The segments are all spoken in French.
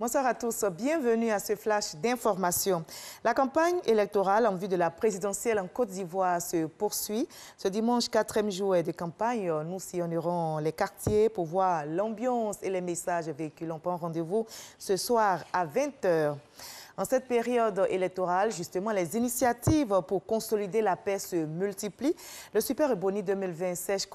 Bonsoir à tous, bienvenue à ce flash d'information. La campagne électorale en vue de la présidentielle en Côte d'Ivoire se poursuit. Ce dimanche, quatrième jour de campagne, nous sillonnerons les quartiers pour voir l'ambiance et les messages véhiculés. On prend rendez-vous ce soir à 20h. En cette période électorale, justement, les initiatives pour consolider la paix se multiplient. Le Super Boni 2020,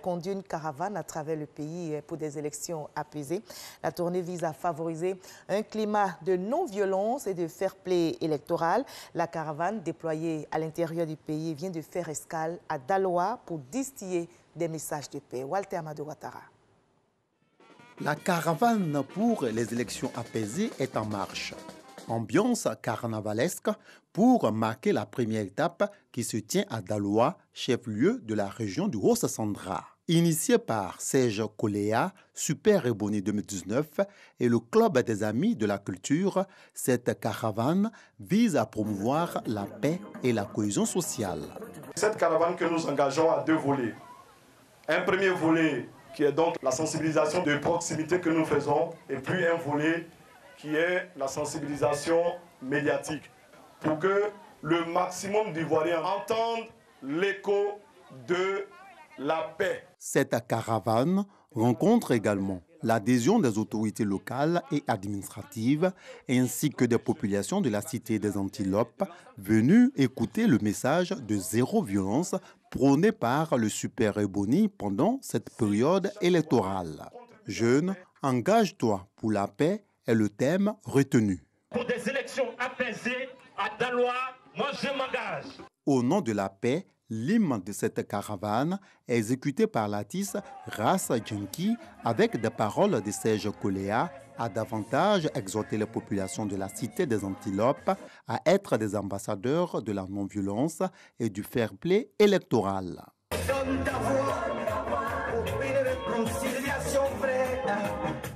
conduit une caravane à travers le pays pour des élections apaisées. La tournée vise à favoriser un climat de non-violence et de fair-play électoral. La caravane déployée à l'intérieur du pays vient de faire escale à Daloa pour distiller des messages de paix. Walter Amadou Ouattara. La caravane pour les élections apaisées est en marche. Ambiance carnavalesque pour marquer la première étape qui se tient à Daloa, chef-lieu de la région du Haut-Sassandra. Initiée par Serge Kolea, Super Ebony 2019 et le Club des Amis de la Culture, cette caravane vise à promouvoir la paix et la cohésion sociale. Cette caravane que nous engageons à deux volets. Un premier volet qui est donc la sensibilisation de proximité que nous faisons, et puis un volet qui est la sensibilisation médiatique, pour que le maximum d'Ivoiriens entendent l'écho de la paix. Cette caravane rencontre également l'adhésion des autorités locales et administratives, ainsi que des populations de la cité des Antilopes, venues écouter le message de zéro violence prôné par le Super Ebony pendant cette période électorale. Jeune, engage-toi pour la paix est le thème retenu. Pour des élections apaisées à Dalois, moi je m'engage. Au nom de la paix, L'hymne de cette caravane exécuté par l'artiste Ras Junki avec des paroles de Serge Kolea, a davantage exhorté les populations de la cité des Antilopes à être des ambassadeurs de la non-violence et du fair-play électoral.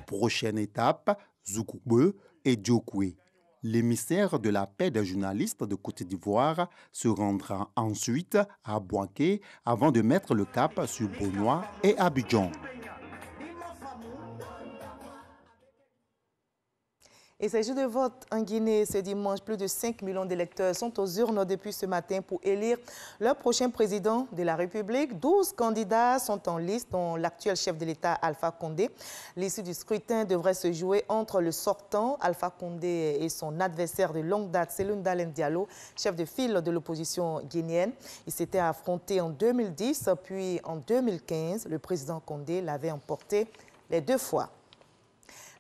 Prochaine étape, Zoukoube et Djokoué. L'émissaire de la paix des journalistes de Côte d'Ivoire se rendra ensuite à Boaké avant de mettre le cap sur Benoît et Abidjan. Il s'agit de vote en Guinée. Ce dimanche, plus de 5 millions d'électeurs sont aux urnes depuis ce matin pour élire leur prochain président de la République. 12 candidats sont en liste, dont l'actuel chef de l'État, Alpha Condé. L'issue du scrutin devrait se jouer entre le sortant, Alpha Condé, et son adversaire de longue date, Céline Diallo, chef de file de l'opposition guinéenne. Il s'était affronté en 2010, puis en 2015. Le président Condé l'avait emporté les deux fois.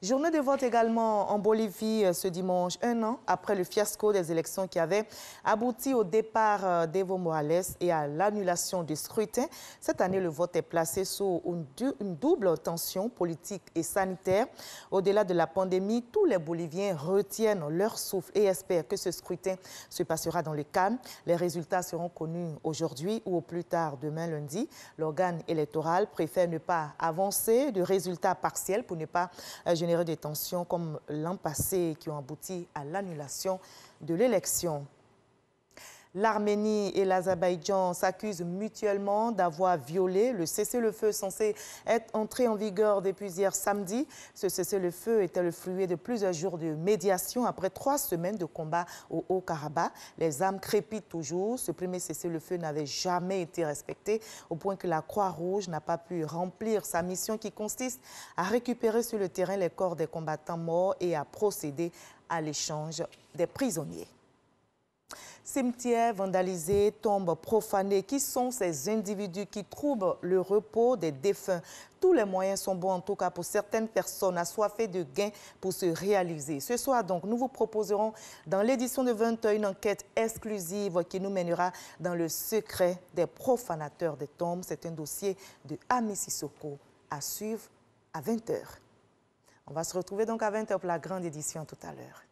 Journée de vote également en Bolivie euh, ce dimanche, un an après le fiasco des élections qui avait abouti au départ euh, d'Evo Morales et à l'annulation du scrutin. Cette année, le vote est placé sous une, double tension politique et sanitaire. Au-delà de la pandémie, tous les Boliviens retiennent leur souffle et espèrent que ce scrutin se passera dans le calme. Les résultats seront connus aujourd'hui ou au plus tard demain lundi. L'organe électoral préfère ne pas avancer de résultats partiels pour ne pas euh, des tensions comme l'an passé qui ont abouti à l'annulation de l'élection. L'Arménie et l'Azerbaïdjan s'accusent mutuellement d'avoir violé le cessez-le-feu censé être entré en vigueur depuis hier samedi. Ce cessez-le-feu était le fruit de plusieurs jours de médiation après trois semaines de combats au Haut-Karabakh. Les âmes crépitent toujours. Ce premier cessez-le-feu n'avait jamais été respecté au point que la Croix-Rouge n'a pas pu remplir sa mission qui consiste à récupérer sur le terrain les corps des combattants morts et à procéder à l'échange des prisonniers. Cimetières vandalisés, tombes profanées, qui sont ces individus qui troublent le repos des défunts Tous les moyens sont bons en tout cas pour certaines personnes assoiffées de gains pour se réaliser. Ce soir donc, nous vous proposerons dans l'édition de 20 une enquête exclusive qui nous mènera dans le secret des profanateurs des tombes. C'est un dossier de Ami Sissoko à suivre à 20h. On va se retrouver donc à 20h pour la grande édition tout à l'heure.